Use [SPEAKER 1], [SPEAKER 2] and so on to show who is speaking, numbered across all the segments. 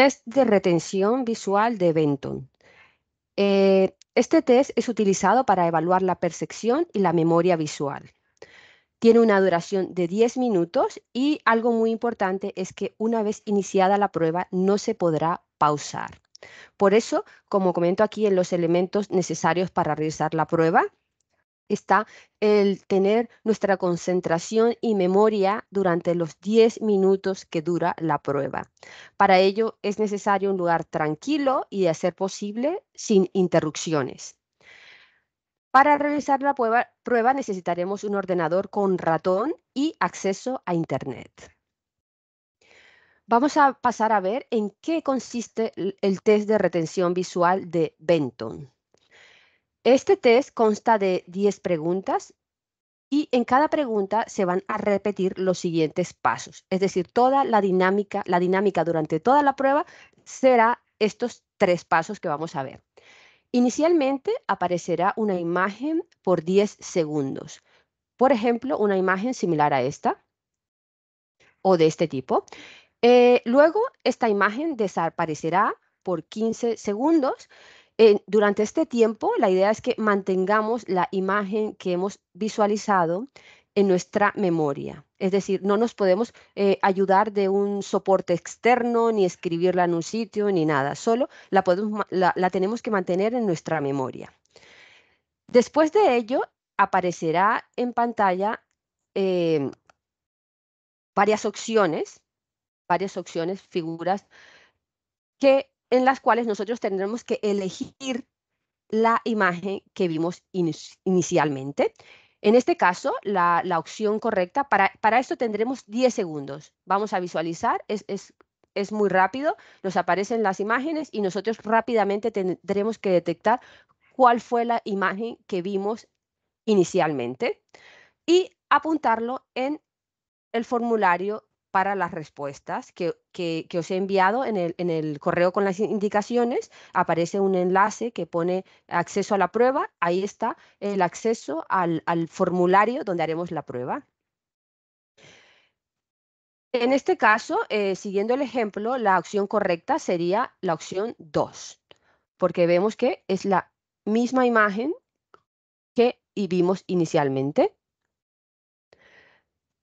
[SPEAKER 1] Test de retención visual de Benton. Eh, este test es utilizado para evaluar la percepción y la memoria visual. Tiene una duración de 10 minutos y algo muy importante es que una vez iniciada la prueba no se podrá pausar. Por eso, como comento aquí en los elementos necesarios para realizar la prueba, está el tener nuestra concentración y memoria durante los 10 minutos que dura la prueba. Para ello es necesario un lugar tranquilo y de hacer posible sin interrupciones. Para realizar la prueba necesitaremos un ordenador con ratón y acceso a Internet. Vamos a pasar a ver en qué consiste el test de retención visual de Benton. Este test consta de 10 preguntas y en cada pregunta se van a repetir los siguientes pasos. Es decir, toda la dinámica, la dinámica durante toda la prueba será estos tres pasos que vamos a ver. Inicialmente aparecerá una imagen por 10 segundos. Por ejemplo, una imagen similar a esta o de este tipo. Eh, luego, esta imagen desaparecerá por 15 segundos eh, durante este tiempo, la idea es que mantengamos la imagen que hemos visualizado en nuestra memoria. Es decir, no nos podemos eh, ayudar de un soporte externo, ni escribirla en un sitio, ni nada. Solo la, podemos, la, tenemos que mantener en nuestra memoria. Después de ello, aparecerá en pantalla em, varias opciones, varias opciones, figuras que en las cuales nosotros tendremos que elegir la imagen que vimos inicialmente. En este caso, la, opción correcta, para, para, esto tendremos 10 segundos. Vamos a visualizar, es, es, es muy rápido, nos aparecen las imágenes y nosotros rápidamente tendremos que detectar cuál fue la imagen que vimos inicialmente y apuntarlo en el formulario para las respuestas que, os he enviado en el, correo con las indicaciones. Aparece un enlace que pone acceso a la prueba. Ahí está el acceso al, formulario donde haremos la prueba. En este caso, eh, siguiendo el ejemplo, la opción correcta sería la opción 2, porque vemos que es la misma imagen que vimos inicialmente.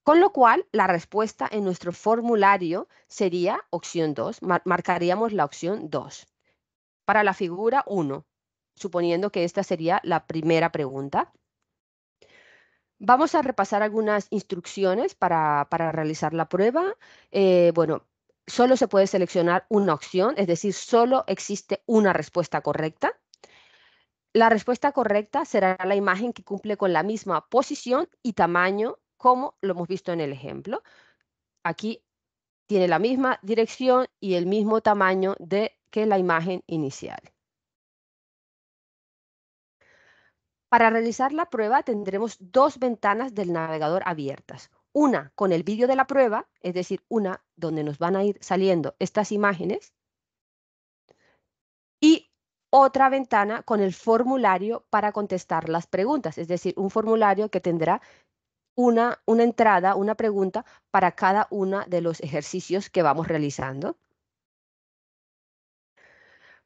[SPEAKER 1] Con lo cual, la respuesta en nuestro formulario sería opción 2, marcaríamos la opción 2. Para la figura 1, suponiendo que esta sería la primera pregunta. Vamos a repasar algunas instrucciones para, realizar la prueba. Eh, bueno, solo se puede seleccionar una opción, es decir, solo existe una respuesta correcta. La respuesta correcta será la imagen que cumple con la misma posición y tamaño como lo hemos visto en el ejemplo. Aquí tiene la misma dirección y el mismo tamaño de, que la imagen inicial. Para realizar la prueba tendremos dos ventanas del navegador abiertas. Una con el vídeo de la prueba, es decir, una donde nos van a ir saliendo estas imágenes. Y otra ventana con el formulario para contestar las preguntas, es decir, un formulario que tendrá una, entrada, una pregunta para cada uno de los ejercicios que vamos realizando.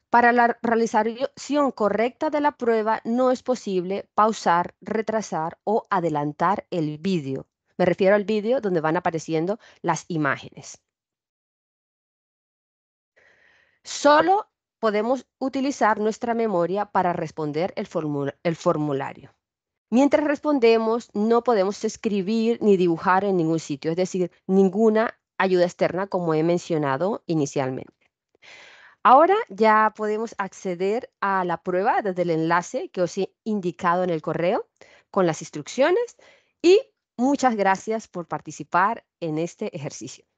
[SPEAKER 1] Para la realización correcta de la prueba no es posible pausar, retrasar o adelantar el vídeo. Me refiero al vídeo donde van apareciendo las imágenes. Solo podemos utilizar nuestra memoria para responder el, formulario. Mientras respondemos, no podemos escribir ni dibujar en ningún sitio, es decir, ninguna ayuda externa como he mencionado inicialmente. Ahora ya podemos acceder a la prueba desde el enlace que os he indicado en el correo con las instrucciones y muchas gracias por participar en este ejercicio.